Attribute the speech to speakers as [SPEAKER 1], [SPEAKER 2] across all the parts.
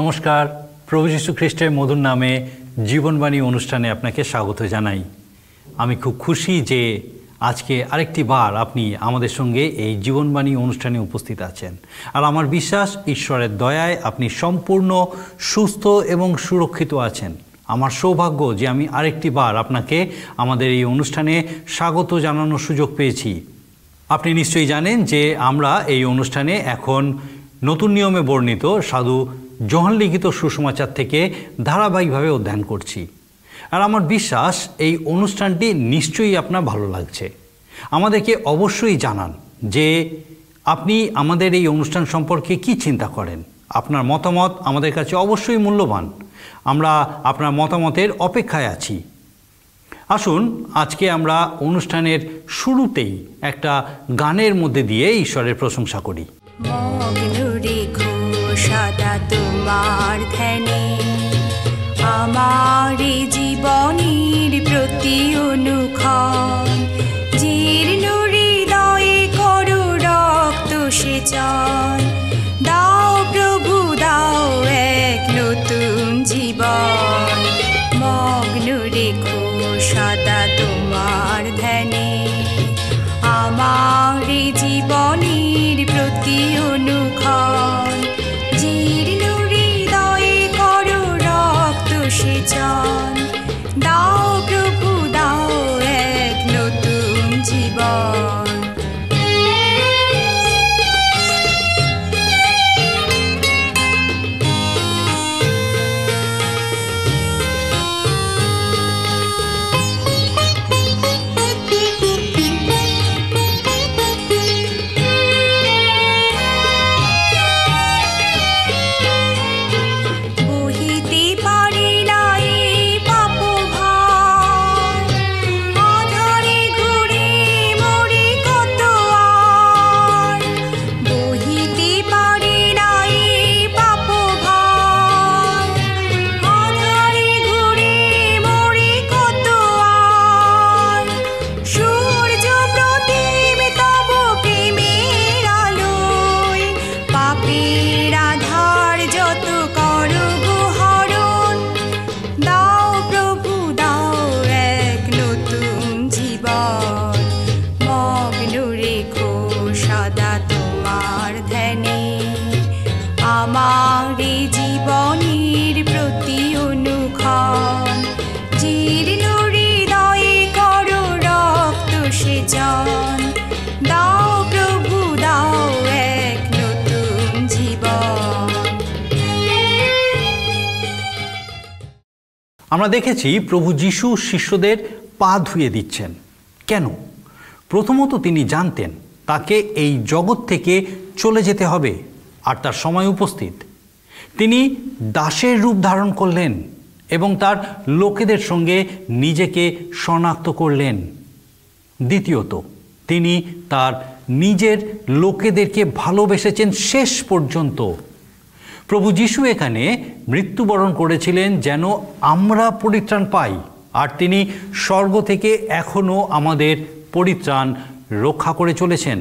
[SPEAKER 1] নমস্কার প্রভু যীশু খ্রিস্টের মধুর নামে জীবনবাণী অনুষ্ঠানে আপনাকে স্বাগত জানাই আমি খুব খুশি যে আজকে আরেকটি বার আপনি আমাদের সঙ্গে এই জীবনবাণী অনুষ্ঠানে উপস্থিত আছেন আর আমার বিশ্বাস ঈশ্বরের দয়ায় আপনি সম্পূর্ণ সুস্থ এবং সুরক্ষিত আছেন আমার সৌভাগ্য যে আমি আরেকটি বার আপনাকে আমাদের এই অনুষ্ঠানে স্বাগত জানানোর সুযোগ পেয়েছি আপনি নিশ্চয়ই জানেন যে আমরা এই অনুষ্ঠানে এখন নতুন নিয়মে বর্ণিত সাধু জহন লিখিত সুসমাচার থেকে ধারাবাহিকভাবে অধ্যয়ন করছি আর আমার বিশ্বাস এই অনুষ্ঠানটি নিশ্চয়ই আপনার ভালো লাগছে আমাদেরকে অবশ্যই জানান যে আপনি আমাদের এই অনুষ্ঠান সম্পর্কে কি চিন্তা করেন আপনার মতামত আমাদের কাছে অবশ্যই মূল্যবান আমরা আপনার মতামতের অপেক্ষায় আছি আসুন আজকে আমরা অনুষ্ঠানের শুরুতেই একটা গানের মধ্যে দিয়ে ঈশ্বরের প্রশংসা করি
[SPEAKER 2] সাদা তো তোমার ধ্যানে আমার জীবনের প্রতি অনুক্ষণ জীর্ণ হৃদয়ে করো রক্ত সেচন দাও প্রভু দাও এক নতুন জীবন মগ্ন রেখো সদা তোমার ধ্যানে আমার জীবনের প্রতি অনুক্ষণ
[SPEAKER 1] আমরা দেখেছি প্রভু যিশু শিষ্যদের পা ধুয়ে দিচ্ছেন কেন প্রথমত তিনি জানতেন তাকে এই জগৎ থেকে চলে যেতে হবে আর তার সময় উপস্থিত তিনি দাসের রূপ ধারণ করলেন এবং তার লোকেদের সঙ্গে নিজেকে শনাক্ত করলেন দ্বিতীয়ত তিনি তার নিজের লোকেদেরকে ভালোবেসেছেন শেষ পর্যন্ত প্রভু যিশু এখানে মৃত্যুবরণ করেছিলেন যেন আমরা পরিত্রাণ পাই আর তিনি স্বর্গ থেকে এখনও আমাদের পরিত্রাণ রক্ষা করে চলেছেন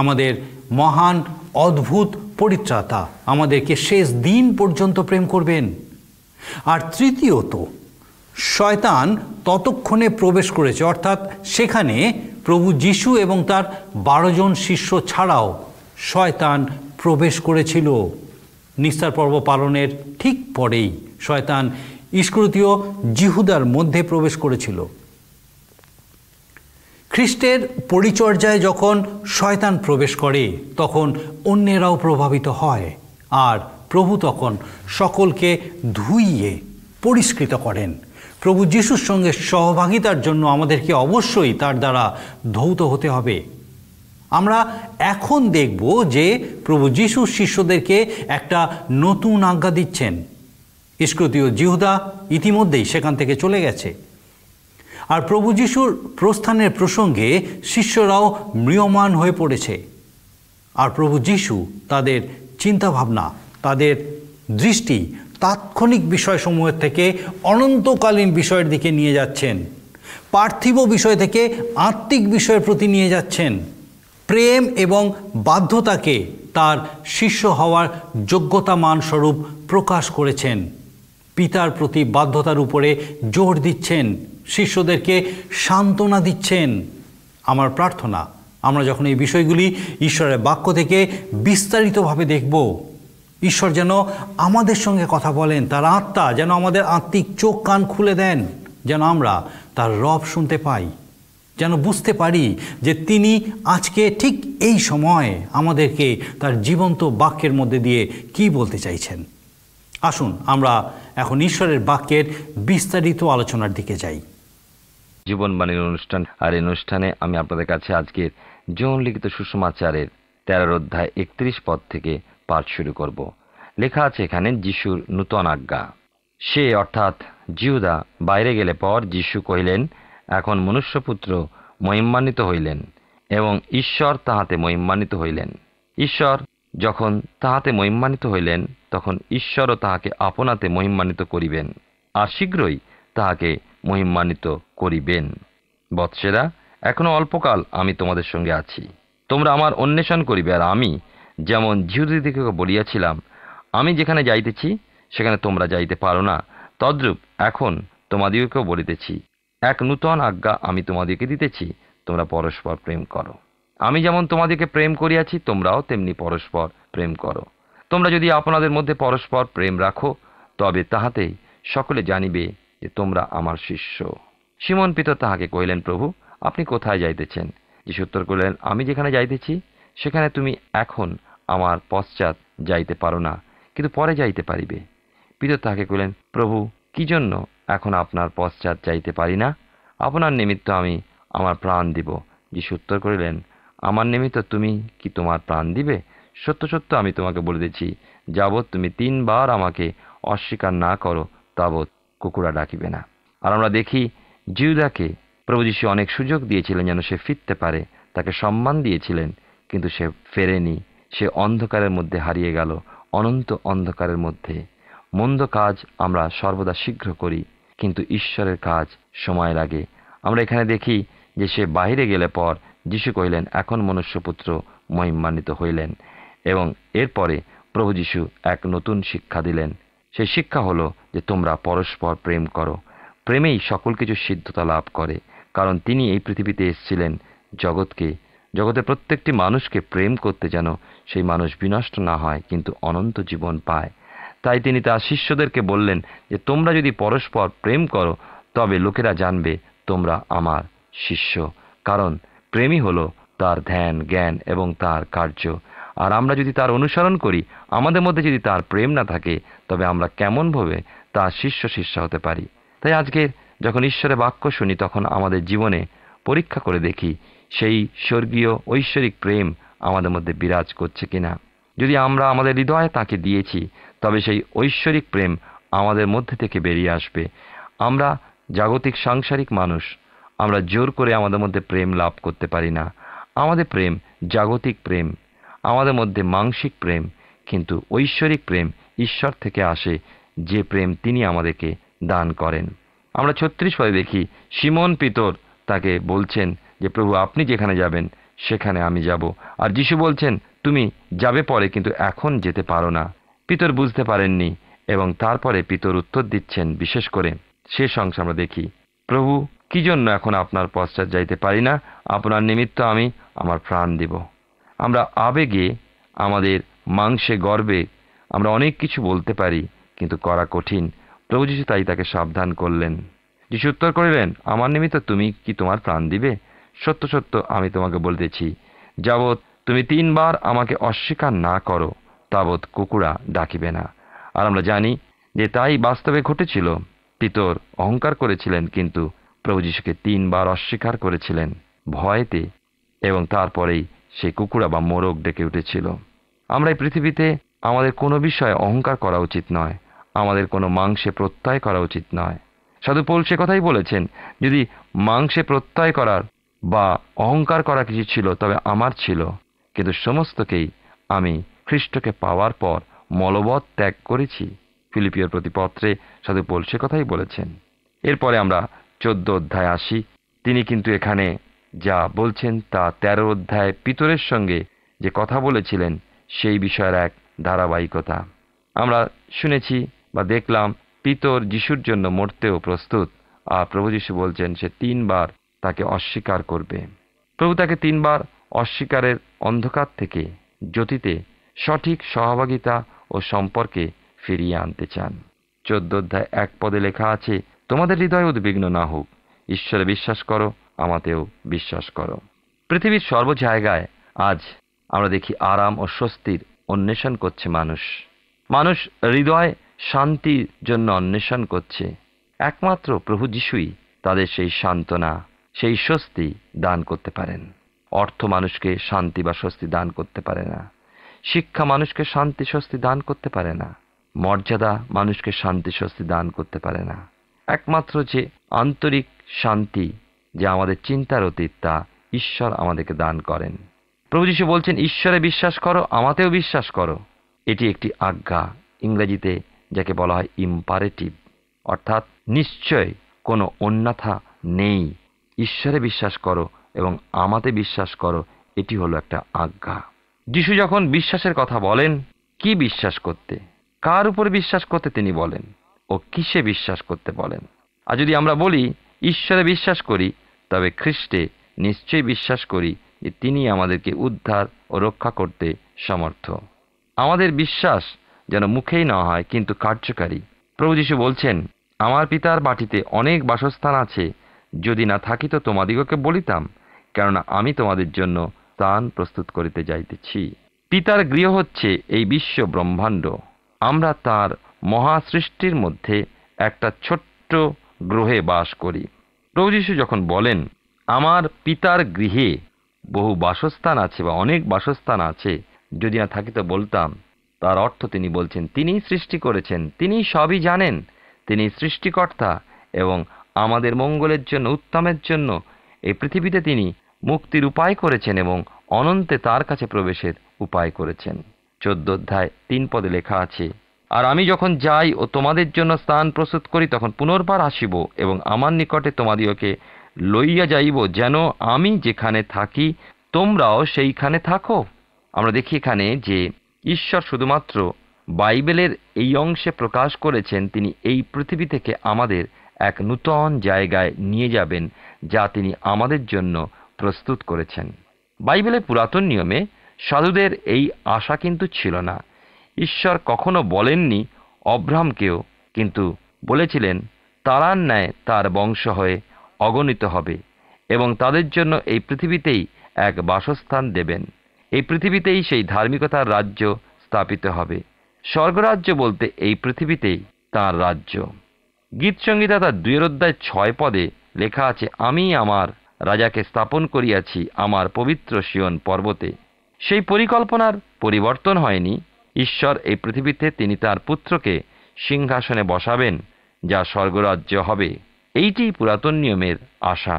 [SPEAKER 1] আমাদের মহান অদ্ভুত পরিত্রাতা আমাদেরকে শেষ দিন পর্যন্ত প্রেম করবেন আর তৃতীয়ত শয়তান ততক্ষণে প্রবেশ করেছে অর্থাৎ সেখানে প্রভু যিশু এবং তার বারোজন শিষ্য ছাড়াও শয়তান প্রবেশ করেছিল নিস্তার পর্ব পালনের ঠিক পরেই শয়তান ইস্করতীয় জিহুদার মধ্যে প্রবেশ করেছিল খ্রিস্টের পরিচর্যায় যখন শয়তান প্রবেশ করে তখন অন্যেরাও প্রভাবিত হয় আর প্রভু তখন সকলকে ধুইয়ে পরিষ্কৃত করেন প্রভু যিশুর সঙ্গে সহভাগিতার জন্য আমাদেরকে অবশ্যই তার দ্বারা ধৌত হতে হবে আমরা এখন দেখব যে প্রভু যীশু শিষ্যদেরকে একটা নতুন আজ্ঞা দিচ্ছেন ইস্কৃতীয় জিহুদা ইতিমধ্যেই সেখান থেকে চলে গেছে আর প্রভু যিশুর প্রস্থানের প্রসঙ্গে শিষ্যরাও মৃয়মান হয়ে পড়েছে আর প্রভু যিশু তাদের চিন্তাভাবনা তাদের দৃষ্টি তাৎক্ষণিক বিষয়সমূহের থেকে অনন্তকালীন বিষয়ের দিকে নিয়ে যাচ্ছেন পার্থিব বিষয় থেকে আত্মিক বিষয়ের প্রতি নিয়ে যাচ্ছেন প্রেম এবং বাধ্যতাকে তার শিষ্য হওয়ার যোগ্যতা মানস্বরূপ প্রকাশ করেছেন পিতার প্রতি বাধ্যতার উপরে জোর দিচ্ছেন শিষ্যদেরকে সান্ত্বনা দিচ্ছেন আমার প্রার্থনা আমরা যখন এই বিষয়গুলি ঈশ্বরের বাক্য থেকে বিস্তারিতভাবে দেখব ঈশ্বর যেন আমাদের সঙ্গে কথা বলেন তার আত্মা যেন আমাদের আত্মিক চোখ কান খুলে দেন যেন আমরা তার রব শুনতে পাই যেন বুঝতে পারি যে তিনি আজকে ঠিক এই সময়ে আমাদেরকে তার জীবন্ত বাক্যের মধ্যে দিয়ে কি বলতে চাইছেন আসুন আমরা এখন ঈশ্বরের বাক্যের বিস্তারিত আলোচনার দিকে যাই
[SPEAKER 3] জীবনবাণীর অনুষ্ঠান আর এই অনুষ্ঠানে আমি আপনাদের কাছে আজকের যৌন লিখিত সুষমাচারের তেরোর অধ্যায় একত্রিশ পদ থেকে পাঠ শুরু করব লেখা আছে এখানে যিশুর নূতন আজ্ঞা সে অর্থাৎ জিহুদা বাইরে গেলে পর যিশু কহিলেন এখন মনুষ্যপুত্র মহিম্মান্বিত হইলেন এবং ঈশ্বর তাহাতে মহিম্মান্বিত হইলেন ঈশ্বর যখন তাহাতে মহিম্মান্বিত হইলেন তখন ঈশ্বরও তাহাকে আপনাতে মহিম্মান্বিত করিবেন আর শীঘ্রই তাহাকে মহিম্মান্বিত করিবেন বৎসেরা এখনও অল্পকাল আমি তোমাদের সঙ্গে আছি তোমরা আমার অন্বেষণ করিবে আর আমি যেমন জিহুদিদিকে বলিয়াছিলাম আমি যেখানে যাইতেছি সেখানে তোমরা যাইতে পারো না তদ্রূপ এখন তোমাদিগকেও বলিতেছি এক নূতন আজ্ঞা আমি তোমাদেরকে দিতেছি তোমরা পরস্পর প্রেম করো আমি যেমন তোমাদেরকে প্রেম করিয়াছি তোমরাও তেমনি পরস্পর প্রেম করো তোমরা যদি আপনাদের মধ্যে পরস্পর প্রেম রাখো তবে তাহাতেই সকলে জানিবে যে তোমরা আমার শিষ্য সিমন পিতর তাহাকে কহিলেন প্রভু আপনি কোথায় যাইতেছেন যিশু উত্তর করিলেন আমি যেখানে যাইতেছি সেখানে তুমি এখন আমার পশ্চাৎ যাইতে পারো না কিন্তু পরে যাইতে পারিবে পিতর তাহাকে কহিলেন প্রভু কি জন্য এখন আপনার পশ্চাৎ যাইতে পারি না আপনার নিমিত্ত আমি আমার প্রাণ দিব যিশু উত্তর করিলেন আমার নিমিত্ত তুমি কি তোমার প্রাণ দিবে সত্য সত্য আমি তোমাকে বলে দিচ্ছি যাবৎ তুমি তিনবার আমাকে অস্বীকার না করো তাবৎ কুকুরা ডাকিবে না আর আমরা দেখি জিউদাকে প্রভুযশু অনেক সুযোগ দিয়েছিলেন যেন সে ফিরতে পারে তাকে সম্মান দিয়েছিলেন কিন্তু সে ফেরেনি সে অন্ধকারের মধ্যে হারিয়ে গেল অনন্ত অন্ধকারের মধ্যে মন্দ কাজ আমরা সর্বদা শীঘ্র করি কিন্তু ঈশ্বরের কাজ সময় লাগে আমরা এখানে দেখি যে সে বাহিরে গেলে পর যিশু কহিলেন এখন মনুষ্যপুত্র মহিম্মান্বিত হইলেন এবং এরপরে প্রভু যিশু এক নতুন শিক্ষা দিলেন সেই শিক্ষা হলো যে তোমরা পরস্পর প্রেম করো প্রেমেই সকল কিছু সিদ্ধতা লাভ করে কারণ তিনি এই পৃথিবীতে এসেছিলেন জগৎকে জগতে প্রত্যেকটি মানুষকে প্রেম করতে যেন সেই মানুষ বিনষ্ট না হয় কিন্তু অনন্ত জীবন পায় তাই তিনি তার শিষ্যদেরকে বললেন যে তোমরা যদি পরস্পর প্রেম করো তবে লোকেরা জানবে তোমরা আমার শিষ্য কারণ প্রেমই হলো তার ধ্যান জ্ঞান এবং তার কার্য আর আমরা যদি তার অনুসরণ করি আমাদের মধ্যে যদি তার প্রেম না থাকে তবে আমরা কেমনভাবে তার শিষ্য শিষ্য হতে পারি তাই আজকে যখন ঈশ্বরের বাক্য শুনি তখন আমাদের জীবনে পরীক্ষা করে দেখি সেই স্বর্গীয় ঐশ্বরিক প্রেম আমাদের মধ্যে বিরাজ করছে কিনা যদি আমরা আমাদের হৃদয়ে তাকে দিয়েছি তবে সেই ঐশ্বরিক প্রেম আমাদের মধ্যে থেকে বেরিয়ে আসবে আমরা জাগতিক সাংসারিক মানুষ আমরা জোর করে আমাদের মধ্যে প্রেম লাভ করতে পারি না আমাদের প্রেম জাগতিক প্রেম আমাদের মধ্যে মাংসিক প্রেম কিন্তু ঐশ্বরিক প্রেম ঈশ্বর থেকে আসে যে প্রেম তিনি আমাদেরকে দান করেন আমরা ছত্রিশ পদে দেখি সিমন পিতর তাকে বলছেন যে প্রভু আপনি যেখানে যাবেন সেখানে আমি যাব আর যিশু বলছেন তুমি যাবে পরে কিন্তু এখন যেতে পারো না পিতর বুঝতে পারেননি এবং তারপরে পিতর উত্তর দিচ্ছেন বিশেষ করে সে অংশ আমরা দেখি প্রভু কি জন্য এখন আপনার পশ্চাৎ যাইতে পারি না আপনার নিমিত্ত আমি আমার প্রাণ দিব আমরা আবেগে আমাদের মাংসে গর্বে আমরা অনেক কিছু বলতে পারি কিন্তু করা কঠিন প্রভু যিশু তাই তাকে সাবধান করলেন যিশু উত্তর করিলেন আমার নিমিত্ত তুমি কি তোমার প্রাণ দিবে সত্য সত্য আমি তোমাকে বলতেছি যাবৎ তুমি তিনবার আমাকে অস্বীকার না করো তাবৎ কুকুরা ডাকিবে না আর আমরা জানি যে তাই বাস্তবে ঘটেছিল পিতর অহংকার করেছিলেন কিন্তু প্রভু যীশুকে তিনবার অস্বীকার করেছিলেন ভয়েতে এবং তারপরেই সেই কুকুরা বা মোরগ ডেকে উঠেছিল আমরা এই পৃথিবীতে আমাদের কোনো বিষয়ে অহংকার করা উচিত নয় আমাদের কোনো মাংসে প্রত্যয় করা উচিত নয় সাধু পোল সে কথাই বলেছেন যদি মাংসে প্রত্যয় করার বা অহংকার করা কিছু ছিল তবে আমার ছিল কিন্তু সমস্তকেই আমি খ্রিস্টকে পাওয়ার পর মলবৎ ত্যাগ করেছি ফিলিপিয়র প্রতিপত্রে সাধু পোল সে কথাই বলেছেন এরপরে আমরা চোদ্দ অধ্যায় আসি তিনি কিন্তু এখানে যা বলছেন তা তেরো অধ্যায় পিতরের সঙ্গে যে কথা বলেছিলেন সেই বিষয়ের এক ধারাবাহিকতা আমরা শুনেছি বা দেখলাম পিতর যিশুর জন্য মরতেও প্রস্তুত আর প্রভু যিশু বলছেন সে তিনবার তাকে অস্বীকার করবে প্রভু তাকে তিনবার অস্বীকারের অন্ধকার থেকে জ্যোতিতে সঠিক সহভাগিতা ও সম্পর্কে ফিরিয়ে আনতে চান চোদ্দ অধ্যায় এক পদে লেখা আছে তোমাদের হৃদয় উদ্বিগ্ন না হোক ঈশ্বরে বিশ্বাস করো আমাতেও বিশ্বাস করো পৃথিবীর সর্ব জায়গায় আজ আমরা দেখি আরাম ও স্বস্তির অন্বেষণ করছে মানুষ মানুষ হৃদয় শান্তির জন্য অন্বেষণ করছে একমাত্র প্রভু যিশুই তাদের সেই সান্ত্বনা সেই স্বস্তি দান করতে পারেন অর্থ মানুষকে শান্তি বা স্বস্তি দান করতে পারে না শিক্ষা মানুষকে শান্তি স্বস্তি দান করতে পারে না মর্যাদা মানুষকে শান্তি স্বস্তি দান করতে পারে না একমাত্র যে আন্তরিক শান্তি যে আমাদের চিন্তার অতীত তা ঈশ্বর আমাদেরকে দান করেন প্রভু যিশু বলছেন ঈশ্বরে বিশ্বাস করো আমাতেও বিশ্বাস করো এটি একটি আজ্ঞা ইংরেজিতে যাকে বলা হয় ইম্পারেটিভ অর্থাৎ নিশ্চয় কোনো অন্যথা নেই ঈশ্বরে বিশ্বাস করো এবং আমাতে বিশ্বাস করো এটি হলো একটা আজ্ঞা যিশু যখন বিশ্বাসের কথা বলেন কি বিশ্বাস করতে কার উপর বিশ্বাস করতে তিনি বলেন ও কিসে বিশ্বাস করতে বলেন আর যদি আমরা বলি ঈশ্বরে বিশ্বাস করি তবে খ্রিস্টে নিশ্চয়ই বিশ্বাস করি যে তিনি আমাদেরকে উদ্ধার ও রক্ষা করতে সমর্থ আমাদের বিশ্বাস যেন মুখেই না হয় কিন্তু কার্যকারী প্রভু যীশু বলছেন আমার পিতার বাটিতে অনেক বাসস্থান আছে যদি না থাকিত তোমাদিগকে বলিতাম কেননা আমি তোমাদের জন্য স্থান প্রস্তুত করিতে যাইতেছি পিতার গৃহ হচ্ছে এই বিশ্ব ব্রহ্মাণ্ড আমরা তার মহাসৃষ্টির মধ্যে একটা ছোট্ট গ্রহে বাস করি প্রভু যখন বলেন আমার পিতার গৃহে বহু বাসস্থান আছে বা অনেক বাসস্থান আছে যদি না থাকিতে বলতাম তার অর্থ তিনি বলছেন তিনি সৃষ্টি করেছেন তিনি সবই জানেন তিনি সৃষ্টিকর্তা এবং আমাদের মঙ্গলের জন্য উত্তমের জন্য এই পৃথিবীতে তিনি মুক্তির উপায় করেছেন এবং অনন্তে তার কাছে প্রবেশের উপায় করেছেন চোদ্দ অধ্যায় তিন পদে লেখা আছে আর আমি যখন যাই ও তোমাদের জন্য স্থান প্রস্তুত করি তখন পুনর্বার আসিব এবং আমার নিকটে তোমাদিওকে লইয়া যাইব যেন আমি যেখানে থাকি তোমরাও সেইখানে থাকো আমরা দেখি এখানে যে ঈশ্বর শুধুমাত্র বাইবেলের এই অংশে প্রকাশ করেছেন তিনি এই পৃথিবী থেকে আমাদের এক নূতন জায়গায় নিয়ে যাবেন যা তিনি আমাদের জন্য প্রস্তুত করেছেন বাইবেলে পুরাতন নিয়মে সাধুদের এই আশা কিন্তু ছিল না ঈশ্বর কখনো বলেননি অব্রাহামকেও কিন্তু বলেছিলেন তারার ন্যায় তার বংশ হয়ে অগণিত হবে এবং তাদের জন্য এই পৃথিবীতেই এক বাসস্থান দেবেন এই পৃথিবীতেই সেই ধার্মিকতার রাজ্য স্থাপিত হবে স্বর্গরাজ্য বলতে এই পৃথিবীতেই তার রাজ্য গীতসংগীতা তার দুই অধ্যায় ছয় পদে লেখা আছে আমি আমার রাজাকে স্থাপন করিয়াছি আমার পবিত্র শিয়ন পর্বতে সেই পরিকল্পনার পরিবর্তন হয়নি ঈশ্বর এই পৃথিবীতে তিনি তার পুত্রকে সিংহাসনে বসাবেন যা স্বর্গরাজ্য হবে এইটি পুরাতন নিয়মের আশা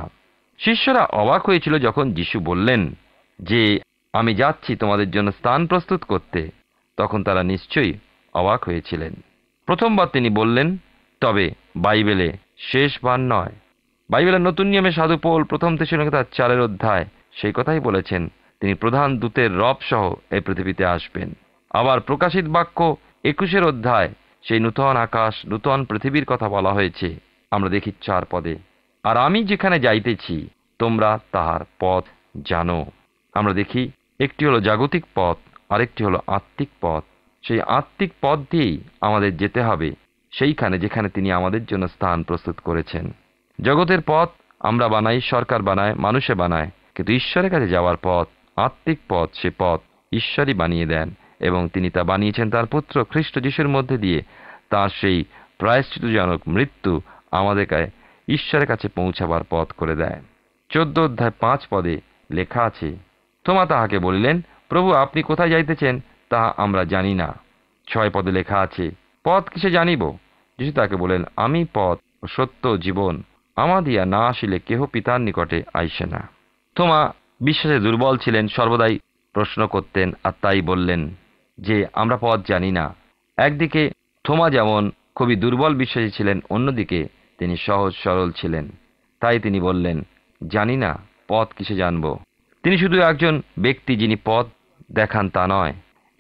[SPEAKER 3] শিষ্যরা অবাক হয়েছিল যখন যিশু বললেন যে আমি যাচ্ছি তোমাদের জন্য স্থান প্রস্তুত করতে তখন তারা নিশ্চয়ই অবাক হয়েছিলেন প্রথমবার তিনি বললেন তবে বাইবেলে শেষবার নয় বাইবেলের নতুন নিয়মে সাধু পোল প্রথম তেশনাকে তার চারের অধ্যায় সেই কথাই বলেছেন তিনি প্রধান দূতের রব সহ এই পৃথিবীতে আসবেন আবার প্রকাশিত বাক্য একুশের অধ্যায় সেই নূতন আকাশ নূতন পৃথিবীর কথা বলা হয়েছে আমরা দেখি চার পদে আর আমি যেখানে যাইতেছি তোমরা তাহার পথ জানো আমরা দেখি একটি হলো জাগতিক পথ আরেকটি হলো আত্মিক পথ সেই আত্মিক পথ দিয়েই আমাদের যেতে হবে সেইখানে যেখানে তিনি আমাদের জন্য স্থান প্রস্তুত করেছেন জগতের পথ আমরা বানাই সরকার বানায় মানুষে বানায় কিন্তু ঈশ্বরের কাছে যাওয়ার পথ আত্মিক পথ সে পথ ঈশ্বরই বানিয়ে দেন এবং তিনি তা বানিয়েছেন তার পুত্র খ্রিস্ট যিশুর মধ্যে দিয়ে তার সেই প্রায়শ্চিতজনক মৃত্যু আমাদের কায় ঈশ্বরের কাছে পৌঁছাবার পথ করে দেয় চোদ্দ অধ্যায় পাঁচ পদে লেখা আছে তোমা তাহাকে বলিলেন প্রভু আপনি কোথায় যাইতেছেন তাহা আমরা জানি না ছয় পদে লেখা আছে পথ কিসে জানিব যিশু তাকে বলেন আমি পথ সত্য জীবন আমা দিয়া না আসিলে কেহ পিতার নিকটে আইসে না তোমা বিশ্বাসে দুর্বল ছিলেন সর্বদাই প্রশ্ন করতেন আর তাই বললেন যে আমরা পথ জানি না একদিকে থোমা যেমন খুবই দুর্বল বিশ্বাসী ছিলেন অন্যদিকে তিনি সহজ সরল ছিলেন তাই তিনি বললেন জানি না পথ কিসে জানব তিনি শুধু একজন ব্যক্তি যিনি পথ দেখান তা নয়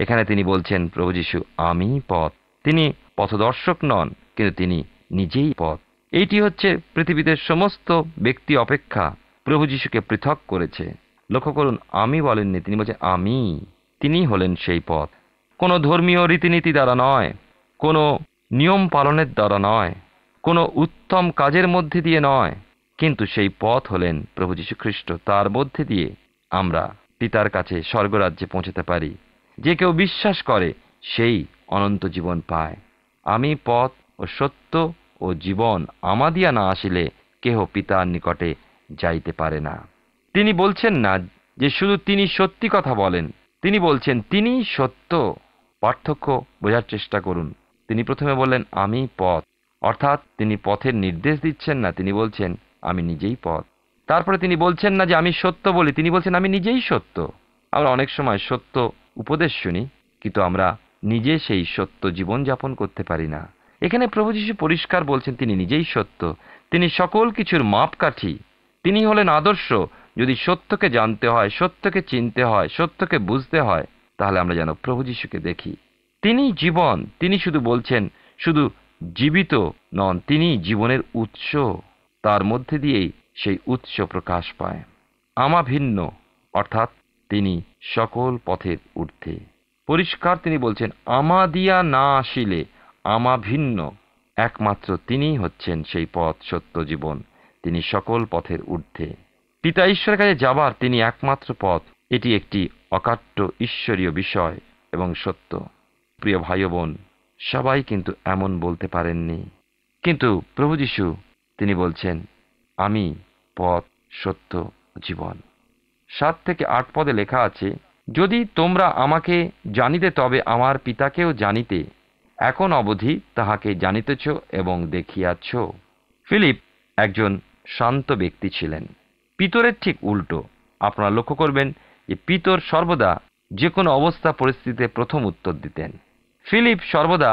[SPEAKER 3] এখানে তিনি বলছেন প্রভু যিশু আমি পথ তিনি পথদর্শক নন কিন্তু তিনি নিজেই পথ এইটি হচ্ছে পৃথিবীতে সমস্ত ব্যক্তি অপেক্ষা প্রভু যিশুকে পৃথক করেছে লক্ষ্য করুন আমি বলেননি তিনি বলছে আমি তিনি হলেন সেই পথ কোনো ধর্মীয় রীতিনীতি দ্বারা নয় কোনো নিয়ম পালনের দ্বারা নয় কোনো উত্তম কাজের মধ্যে দিয়ে নয় কিন্তু সেই পথ হলেন প্রভু যীশুখ্রিস্ট তার মধ্যে দিয়ে আমরা পিতার কাছে স্বর্গরাজ্যে পৌঁছতে পারি যে কেউ বিশ্বাস করে সেই অনন্ত জীবন পায় আমি পথ ও সত্য ও জীবন আমাদিয়া না আসিলে কেহ পিতার নিকটে যাইতে পারে না তিনি বলছেন না যে শুধু তিনি সত্যি কথা বলেন তিনি বলছেন তিনি সত্য পার্থক্য বোঝার চেষ্টা করুন তিনি প্রথমে বললেন আমি পথ অর্থাৎ তিনি পথের নির্দেশ দিচ্ছেন না তিনি বলছেন আমি নিজেই পথ তারপরে তিনি বলছেন না যে আমি সত্য বলি তিনি বলছেন আমি নিজেই সত্য আমরা অনেক সময় সত্য উপদেশ শুনি কিন্তু আমরা নিজে সেই সত্য জীবন যাপন করতে পারি না এখানে প্রভু যিশু পরিষ্কার বলছেন তিনি নিজেই সত্য তিনি সকল কিছুর মাপকাঠি তিনি হলেন আদর্শ যদি সত্যকে জানতে হয় সত্যকে চিনতে হয় সত্যকে বুঝতে হয় তাহলে আমরা যেন প্রভু যিশুকে দেখি তিনি জীবন তিনি শুধু বলছেন শুধু জীবিত নন তিনি জীবনের উৎস তার মধ্যে দিয়েই সেই উৎস প্রকাশ পায় আমা ভিন্ন অর্থাৎ তিনি সকল পথের ঊর্ধ্বে পরিষ্কার তিনি বলছেন আমা দিয়া না আসিলে আমাভিন্ন একমাত্র তিনিই হচ্ছেন সেই পথ সত্য জীবন তিনি সকল পথের ঊর্ধ্বে পিতা ঈশ্বরের কাছে যাবার তিনি একমাত্র পথ এটি একটি অকাট্য ঈশ্বরীয় বিষয় এবং সত্য প্রিয় ভাই বোন সবাই কিন্তু এমন বলতে পারেননি কিন্তু প্রভু যিশু তিনি বলছেন আমি পথ সত্য জীবন সাত থেকে আট পদে লেখা আছে যদি তোমরা আমাকে জানিতে তবে আমার পিতাকেও জানিতে এখন অবধি তাহাকে জানিতেছ এবং দেখিয়াছ ফিলিপ একজন শান্ত ব্যক্তি ছিলেন পিতরের ঠিক উল্টো আপনারা লক্ষ্য করবেন যে পিতর সর্বদা যে কোনো অবস্থা পরিস্থিতিতে প্রথম উত্তর দিতেন ফিলিপ সর্বদা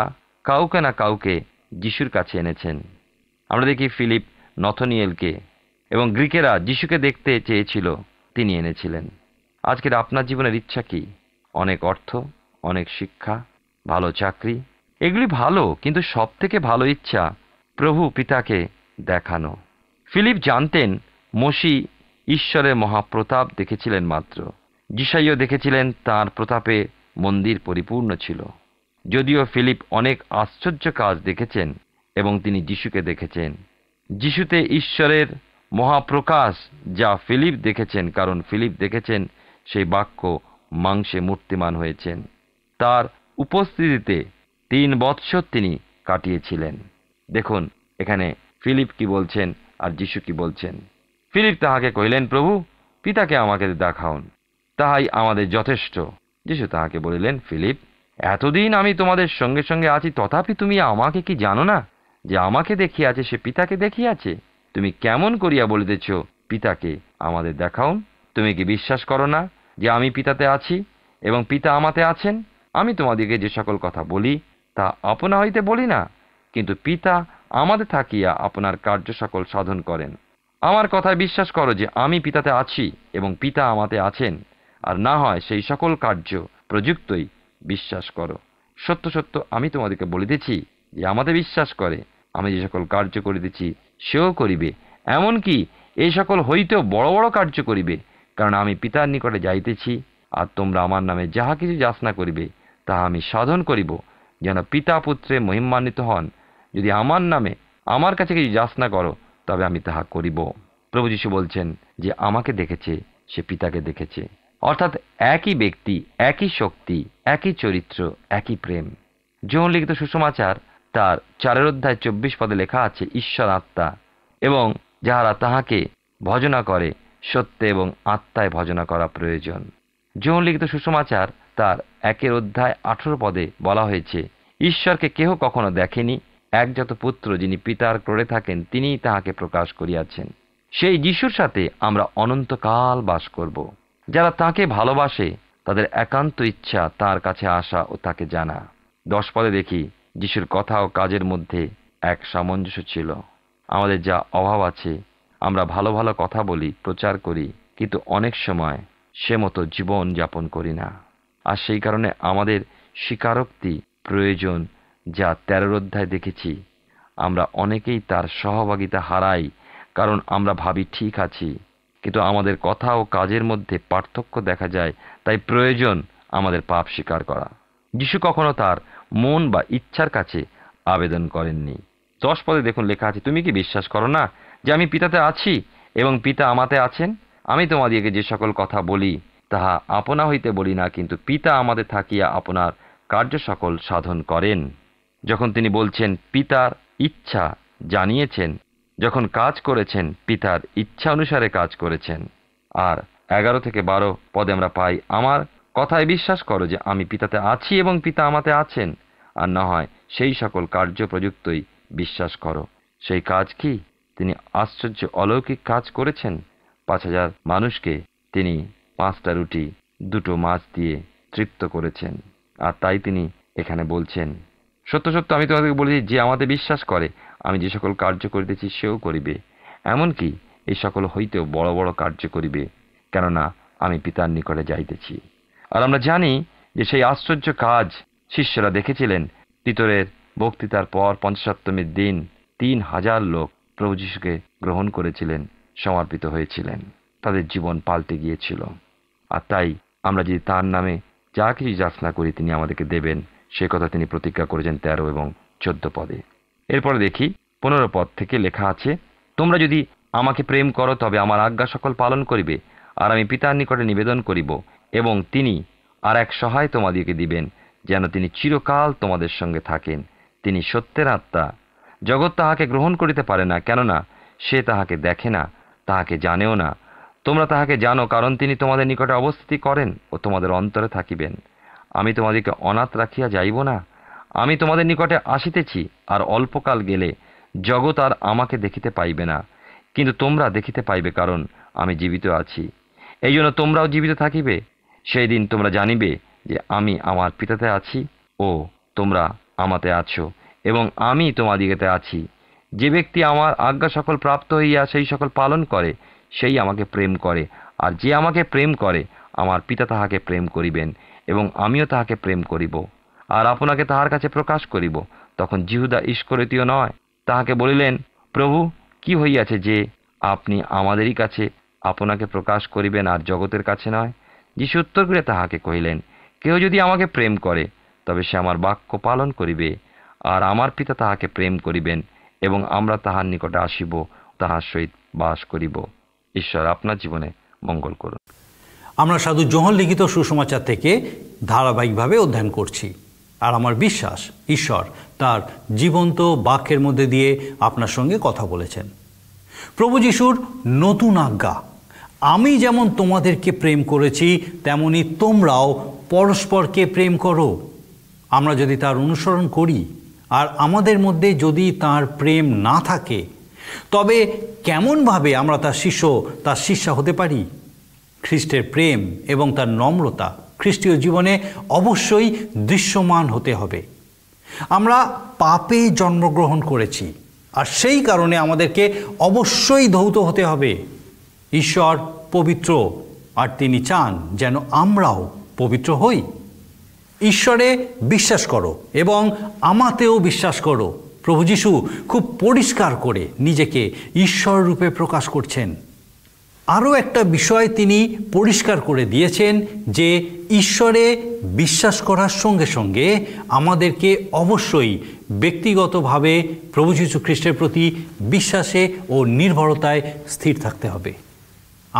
[SPEAKER 3] কাউকে না কাউকে যিশুর কাছে এনেছেন আমরা দেখি ফিলিপ নথনিয়েলকে এবং গ্রিকেরা যিশুকে দেখতে চেয়েছিল তিনি এনেছিলেন আজকের আপনার জীবনের ইচ্ছা কি অনেক অর্থ অনেক শিক্ষা ভালো চাকরি এগুলি ভালো কিন্তু সবথেকে ভালো ইচ্ছা প্রভু পিতাকে দেখানো ফিলিপ জানতেন মসি ঈশ্বরের মহাপ্রতাপ দেখেছিলেন মাত্র যিসাইও দেখেছিলেন তার প্রতাপে মন্দির পরিপূর্ণ ছিল যদিও ফিলিপ অনেক আশ্চর্য কাজ দেখেছেন এবং তিনি যিশুকে দেখেছেন যিশুতে ঈশ্বরের মহাপ্রকাশ যা ফিলিপ দেখেছেন কারণ ফিলিপ দেখেছেন সেই বাক্য মাংসে মূর্তিমান হয়েছেন তার উপস্থিতিতে তিন বৎসর তিনি কাটিয়েছিলেন দেখুন এখানে ফিলিপ কি বলছেন আর যিশু কি বলছেন ফিলিপ তাহাকে কহিলেন প্রভু পিতাকে আমাকে দেখাউন তাহাই আমাদের যথেষ্ট যিশু তাহাকে বলিলেন ফিলিপ এতদিন আমি তোমাদের সঙ্গে সঙ্গে আছি তথাপি তুমি আমাকে কি জানো না যে আমাকে দেখিয়াছে সে পিতাকে দেখিয়াছে তুমি কেমন করিয়া বলিতেছ পিতাকে আমাদের দেখাউন তুমি কি বিশ্বাস করো না যে আমি পিতাতে আছি এবং পিতা আমাতে আছেন আমি তোমাদিকে যে সকল কথা বলি তা আপনা হইতে বলি না কিন্তু পিতা আমাদের থাকিয়া আপনার কার্য সকল সাধন করেন আমার কথায় বিশ্বাস করো যে আমি পিতাতে আছি এবং পিতা আমাতে আছেন আর না হয় সেই সকল কার্য প্রযুক্তই বিশ্বাস করো সত্য সত্য আমি তোমাদেরকে বলিতেছি যে আমাদের বিশ্বাস করে আমি যে সকল কার্য করিতেছি সেও করিবে এমন কি এই সকল হইতেও বড় বড় কার্য করিবে কারণ আমি পিতার নিকটে যাইতেছি আর তোমরা আমার নামে যাহা কিছু যাচনা করিবে তাহা আমি সাধন করিব যেন পিতা পুত্রে মহিম্মান্বিত হন যদি আমার নামে আমার কাছে কিছু যাচনা করো তবে আমি তাহা করিব প্রভু যীশু বলছেন যে আমাকে দেখেছে সে পিতাকে দেখেছে অর্থাৎ একই ব্যক্তি একই শক্তি একই চরিত্র একই প্রেম যৌন লিখিত সুষমাচার তার চারের অধ্যায় চব্বিশ পদে লেখা আছে ঈশ্বর আত্মা এবং যাহারা তাহাকে ভজনা করে সত্যে এবং আত্মায় ভজনা করা প্রয়োজন যৌন লিখিত সুষমাচার তার একের অধ্যায় আঠেরো পদে বলা হয়েছে ঈশ্বরকে কেহ কখনো দেখেনি একজাত পুত্র যিনি পিতার ক্রোড়ে থাকেন তিনি তাহাকে প্রকাশ করিয়াছেন সেই যিশুর সাথে আমরা অনন্তকাল বাস করব যারা তাকে ভালোবাসে তাদের একান্ত ইচ্ছা তার কাছে আসা ও তাকে জানা দশ পদে দেখি যিশুর কথা ও কাজের মধ্যে এক সামঞ্জস্য ছিল আমাদের যা অভাব আছে আমরা ভালো ভালো কথা বলি প্রচার করি কিন্তু অনেক সময় সে মতো জীবন যাপন করি না আর সেই কারণে আমাদের স্বীকারোক্তি প্রয়োজন যা তেরোর অধ্যায় দেখেছি আমরা অনেকেই তার সহভাগিতা হারাই কারণ আমরা ভাবি ঠিক আছি কিন্তু আমাদের কথা ও কাজের মধ্যে পার্থক্য দেখা যায় তাই প্রয়োজন আমাদের পাপ স্বীকার করা যিশু কখনো তার মন বা ইচ্ছার কাছে আবেদন করেননি দশ পদে দেখুন লেখা আছে তুমি কি বিশ্বাস করো না যে আমি পিতাতে আছি এবং পিতা আমাতে আছেন আমি তোমাদেরকে যে সকল কথা বলি তাহা আপনা হইতে বলি না কিন্তু পিতা আমাদের থাকিয়া আপনার কার্য সকল সাধন করেন যখন তিনি বলছেন পিতার ইচ্ছা জানিয়েছেন যখন কাজ করেছেন পিতার ইচ্ছা অনুসারে কাজ করেছেন আর এগারো থেকে বারো পদে আমরা পাই আমার কথায় বিশ্বাস করো যে আমি পিতাতে আছি এবং পিতা আমাতে আছেন আর না হয় সেই সকল কার্য প্রযুক্তই বিশ্বাস করো সেই কাজ কি তিনি আশ্চর্য অলৌকিক কাজ করেছেন পাঁচ হাজার মানুষকে তিনি পাঁচটা রুটি দুটো মাছ দিয়ে তৃপ্ত করেছেন আর তাই তিনি এখানে বলছেন সত্য সত্য আমি তোমাদেরকে বলেছি যে আমাদের বিশ্বাস করে আমি যে সকল কার্য করিতেছি সেও করিবে এমনকি এই সকল হইতেও বড় বড় কার্য করিবে কেননা আমি পিতার নিকটে যাইতেছি আর আমরা জানি যে সেই আশ্চর্য কাজ শিষ্যরা দেখেছিলেন পিতরের বক্তৃতার পর পঞ্চসপ্তমীর দিন তিন হাজার লোক প্রভু যীশুকে গ্রহণ করেছিলেন সমর্পিত হয়েছিলেন তাদের জীবন পাল্টে গিয়েছিল আর তাই আমরা যদি তার নামে যা কিছু যাচনা করি তিনি আমাদেরকে দেবেন সে কথা তিনি প্রতিজ্ঞা করেছেন তেরো এবং চোদ্দ পদে এরপরে দেখি পনেরো পদ থেকে লেখা আছে তোমরা যদি আমাকে প্রেম করো তবে আমার আজ্ঞা সকল পালন করিবে আর আমি পিতার নিকটে নিবেদন করিব এবং তিনি আর এক সহায় তোমাদেরকে দিবেন যেন তিনি চিরকাল তোমাদের সঙ্গে থাকেন তিনি সত্যের আত্মা জগৎ তাহাকে গ্রহণ করিতে পারে না কেননা সে তাহাকে দেখে না তাহাকে জানেও না তোমরা তাহাকে জানো কারণ তিনি তোমাদের নিকটে অবস্থিতি করেন ও তোমাদের অন্তরে থাকিবেন আমি তোমাদেরকে অনাথ রাখিয়া যাইব না আমি তোমাদের নিকটে আসিতেছি আর অল্পকাল গেলে জগৎ আর আমাকে দেখিতে পাইবে না কিন্তু তোমরা দেখিতে পাইবে কারণ আমি জীবিত আছি এই জন্য তোমরাও জীবিত থাকিবে সেই দিন তোমরা জানিবে যে আমি আমার পিতাতে আছি ও তোমরা আমাতে আছো এবং আমি তোমাদিগেতে আছি যে ব্যক্তি আমার আজ্ঞা সকল প্রাপ্ত হইয়া সেই সকল পালন করে সেই আমাকে প্রেম করে আর যে আমাকে প্রেম করে আমার পিতা তাহাকে প্রেম করিবেন এবং আমিও তাহাকে প্রেম করিব আর আপনাকে তাহার কাছে প্রকাশ করিব তখন জিহুদা ঈশ্বরতীয় নয় তাহাকে বলিলেন প্রভু কি হইয়াছে যে আপনি আমাদেরই কাছে আপনাকে প্রকাশ করিবেন আর জগতের কাছে নয় যিশু উত্তর করে তাহাকে কহিলেন কেউ যদি আমাকে প্রেম করে তবে সে আমার বাক্য পালন করিবে আর আমার পিতা তাহাকে প্রেম করিবেন এবং আমরা তাহার নিকটে আসিব তাহার সহিত বাস করিব ঈশ্বর আপনার জীবনে মঙ্গল করুন
[SPEAKER 1] আমরা সাধু জহল লিখিত সুসমাচার থেকে ধারাবাহিকভাবে অধ্যয়ন করছি আর আমার বিশ্বাস ঈশ্বর তার জীবন্ত বাক্যের মধ্যে দিয়ে আপনার সঙ্গে কথা বলেছেন প্রভু যিশুর নতুন আজ্ঞা আমি যেমন তোমাদেরকে প্রেম করেছি তেমনি তোমরাও পরস্পরকে প্রেম করো আমরা যদি তার অনুসরণ করি আর আমাদের মধ্যে যদি তার প্রেম না থাকে তবে কেমনভাবে আমরা তার শিষ্য তার শিষ্যা হতে পারি খ্রিস্টের প্রেম এবং তার নম্রতা খ্রিস্টীয় জীবনে অবশ্যই দৃশ্যমান হতে হবে আমরা পাপে জন্মগ্রহণ করেছি আর সেই কারণে আমাদেরকে অবশ্যই ধৌত হতে হবে ঈশ্বর পবিত্র আর তিনি চান যেন আমরাও পবিত্র হই ঈশ্বরে বিশ্বাস করো এবং আমাতেও বিশ্বাস করো প্রভু যিশু খুব পরিষ্কার করে নিজেকে ঈশ্বর রূপে প্রকাশ করছেন আরও একটা বিষয় তিনি পরিষ্কার করে দিয়েছেন যে ঈশ্বরে বিশ্বাস করার সঙ্গে সঙ্গে আমাদেরকে অবশ্যই ব্যক্তিগতভাবে প্রভু যীশু খ্রিস্টের প্রতি বিশ্বাসে ও নির্ভরতায় স্থির থাকতে হবে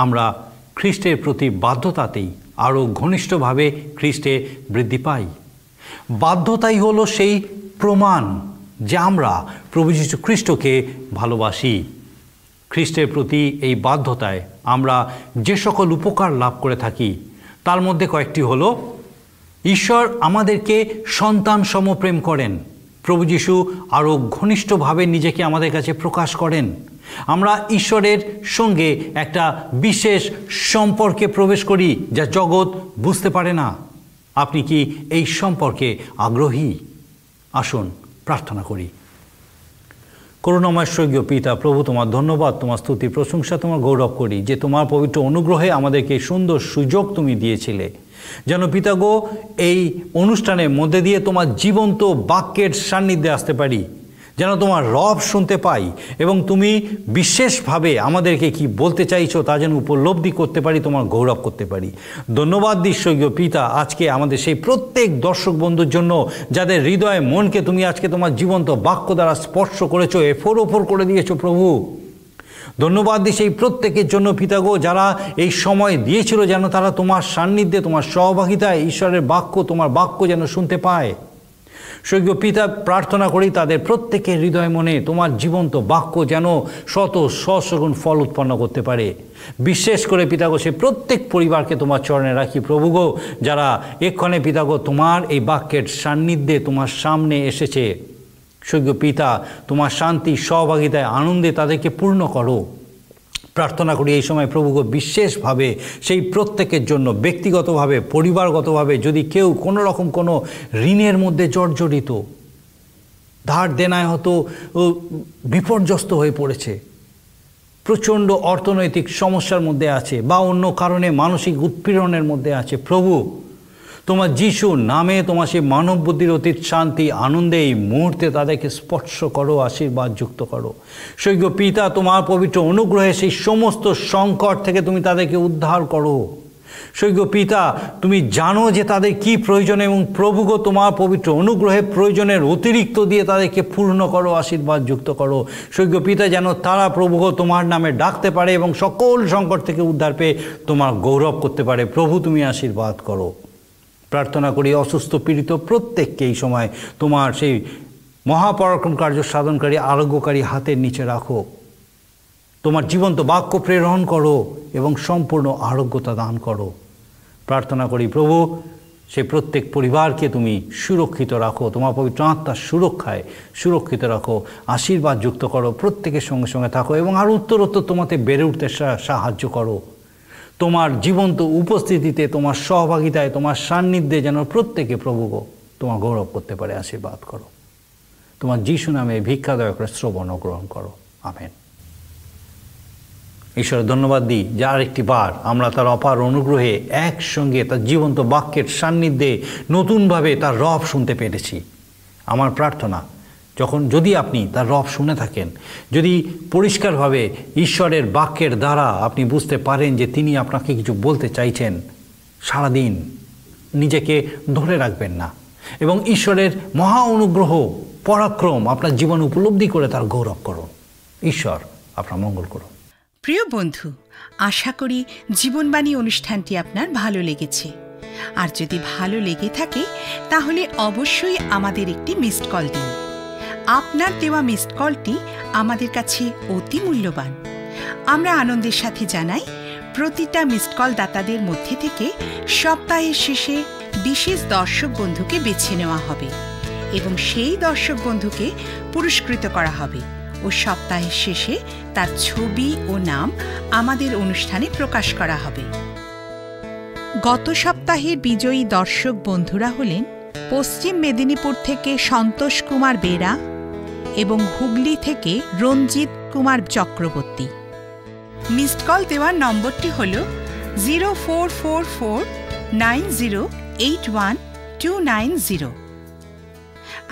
[SPEAKER 1] আমরা খ্রিস্টের প্রতি বাধ্যতাতেই আরও ঘনিষ্ঠভাবে খ্রিস্টে বৃদ্ধি পাই বাধ্যতাই হলো সেই প্রমাণ যে আমরা প্রভু যীশু খ্রিস্টকে ভালোবাসি খ্রিস্টের প্রতি এই বাধ্যতায় আমরা যে সকল উপকার লাভ করে থাকি তার মধ্যে কয়েকটি হল ঈশ্বর আমাদেরকে সন্তান সমপ্রেম করেন প্রভু যীশু আরও ঘনিষ্ঠভাবে নিজেকে আমাদের কাছে প্রকাশ করেন আমরা ঈশ্বরের সঙ্গে একটা বিশেষ সম্পর্কে প্রবেশ করি যা জগৎ বুঝতে পারে না আপনি কি এই সম্পর্কে আগ্রহী আসুন প্রার্থনা করি করুণাময় স্বর্গীয় পিতা প্রভু তোমার ধন্যবাদ তোমার স্তুতি প্রশংসা তোমার গৌরব করি যে তোমার পবিত্র অনুগ্রহে আমাদেরকে সুন্দর সুযোগ তুমি দিয়েছিলে যেন পিতাগো এই অনুষ্ঠানের মধ্যে দিয়ে তোমার জীবন্ত বাক্যের সান্নিধ্যে আসতে পারি যেন তোমার রব শুনতে পাই এবং তুমি বিশেষভাবে আমাদেরকে কি বলতে চাইছো তা যেন উপলব্ধি করতে পারি তোমার গৌরব করতে পারি ধন্যবাদ দৃশ্যজ্ঞ পিতা আজকে আমাদের সেই প্রত্যেক দর্শক বন্ধুর জন্য যাদের হৃদয়ে মনকে তুমি আজকে তোমার জীবন্ত বাক্য দ্বারা স্পর্শ করেছো এফোর ওফোর করে দিয়েছো প্রভু ধন্যবাদ দিই সেই প্রত্যেকের জন্য পিতাগো যারা এই সময় দিয়েছিল যেন তারা তোমার সান্নিধ্যে তোমার সহভাগিতায় ঈশ্বরের বাক্য তোমার বাক্য যেন শুনতে পায় স্বর্গীয় পিতা প্রার্থনা করি তাদের প্রত্যেকের হৃদয় মনে তোমার জীবন্ত বাক্য যেন শত সশগুণ ফল উৎপন্ন করতে পারে বিশেষ করে পিতাগ সে প্রত্যেক পরিবারকে তোমার চরণে রাখি প্রভুগ যারা এক্ষণে পিতাগ তোমার এই বাক্যের সান্নিধ্যে তোমার সামনে এসেছে স্বর্গীয় পিতা তোমার শান্তি সহভাগিতায় আনন্দে তাদেরকে পূর্ণ করো প্রার্থনা করি এই সময় প্রভুকে বিশেষভাবে সেই প্রত্যেকের জন্য ব্যক্তিগতভাবে পরিবারগতভাবে যদি কেউ কোনো রকম কোনো ঋণের মধ্যে জর্জরিত ধার দেনায় হয়তো বিপর্যস্ত হয়ে পড়েছে প্রচণ্ড অর্থনৈতিক সমস্যার মধ্যে আছে বা অন্য কারণে মানসিক উৎপীড়নের মধ্যে আছে প্রভু তোমার যিশু নামে তোমার সেই মানব বুদ্ধির অতীত শান্তি আনন্দে এই মুহূর্তে তাদেরকে স্পর্শ করো আশীর্বাদ যুক্ত করো সৈক্য পিতা তোমার পবিত্র অনুগ্রহে সেই সমস্ত সংকট থেকে তুমি তাদেরকে উদ্ধার করো সৈক্য পিতা তুমি জানো যে তাদের কি প্রয়োজন এবং প্রভুগ তোমার পবিত্র অনুগ্রহে প্রয়োজনের অতিরিক্ত দিয়ে তাদেরকে পূর্ণ করো আশীর্বাদ যুক্ত করো সৈক্য পিতা যেন তারা প্রভুগ তোমার নামে ডাকতে পারে এবং সকল সংকট থেকে উদ্ধার পেয়ে তোমার গৌরব করতে পারে প্রভু তুমি আশীর্বাদ করো প্রার্থনা করি অসুস্থ পীড়িত প্রত্যেককে এই সময় তোমার সেই মহাপরাক্রম কার্য সাধনকারী আরোগ্যকারী হাতের নিচে রাখো তোমার জীবন্ত বাক্য প্রেরণ করো এবং সম্পূর্ণ আরোগ্যতা দান করো প্রার্থনা করি প্রভু সে প্রত্যেক পরিবারকে তুমি সুরক্ষিত রাখো তোমার পবিত্র আত্মার সুরক্ষায় সুরক্ষিত রাখো আশীর্বাদ যুক্ত করো প্রত্যেকের সঙ্গে সঙ্গে থাকো এবং আর উত্তরোত্তর তোমাতে বেড়ে উঠতে সাহায্য করো তোমার জীবন্ত উপস্থিতিতে তোমার সহভাগিতায় তোমার সান্নিধ্যে যেন প্রত্যেকে প্রভুগ তোমার গৌরব করতে পারে আশীর্বাদ করো তোমার যিশু নামে ভিক্ষা দয়া করে শ্রবণ গ্রহণ করো আমেন ঈশ্বরের ধন্যবাদ দিই যা আরেকটি বার আমরা তার অপার অনুগ্রহে একসঙ্গে তার জীবন্ত বাক্যের সান্নিধ্যে নতুনভাবে তার রব শুনতে পেরেছি আমার প্রার্থনা যখন যদি আপনি তার রব শুনে থাকেন যদি পরিষ্কারভাবে ঈশ্বরের বাক্যের দ্বারা আপনি বুঝতে পারেন যে তিনি আপনাকে কিছু বলতে চাইছেন সারাদিন নিজেকে ধরে রাখবেন না এবং ঈশ্বরের মহা অনুগ্রহ পরাক্রম আপনার জীবন উপলব্ধি করে তার গৌরব করুন ঈশ্বর আপনার মঙ্গল করুন
[SPEAKER 4] প্রিয় বন্ধু আশা করি জীবনবাণী অনুষ্ঠানটি আপনার ভালো লেগেছে আর যদি ভালো লেগে থাকে তাহলে অবশ্যই আমাদের একটি মিসড কল দিন আপনার দেওয়া মিসড কলটি আমাদের কাছে অতি মূল্যবান আমরা আনন্দের সাথে জানাই প্রতিটা মিসড কল দাতাদের মধ্যে থেকে সপ্তাহের শেষে বিশেষ দর্শক বন্ধুকে বেছে নেওয়া হবে এবং সেই দর্শক বন্ধুকে পুরস্কৃত করা হবে ও সপ্তাহের শেষে তার ছবি ও নাম আমাদের অনুষ্ঠানে প্রকাশ করা হবে গত সপ্তাহের বিজয়ী দর্শক বন্ধুরা হলেন পশ্চিম মেদিনীপুর থেকে সন্তোষ কুমার বেরা এবং হুগলি থেকে রঞ্জিত কুমার চক্রবর্তী মিসড কল দেওয়ার নম্বরটি হল zero four four four nine zero eight one two nine zero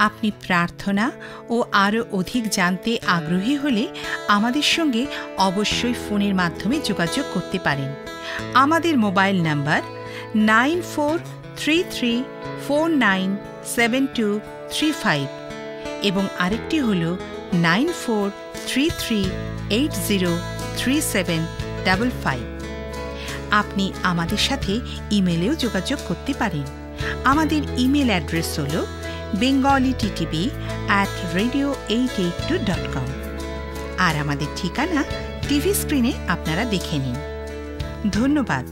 [SPEAKER 4] আপনি প্রার্থনা ও আরও অধিক জানতে আগ্রহী হলে আমাদের সঙ্গে অবশ্যই ফোনের মাধ্যমে যোগাযোগ করতে পারেন আমাদের mobile number nine four three three four nine seven two three five এবং আরেকটি হল nine four three three eight zero three seven double five আপনি আমাদের সাথে ইমেলেও যোগাযোগ করতে পারেন আমাদের ইমেল অ্যাড্রেস হল Bengali TV at radio eight eight two dot com আর আমাদের ঠিকানা টিভি স্ক্রিনে আপনারা দেখে নিন ধন্যবাদ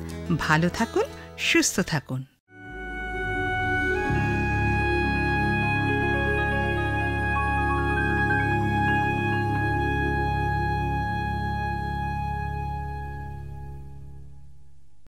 [SPEAKER 4] ভালো থাকুন সুস্থ থাকুন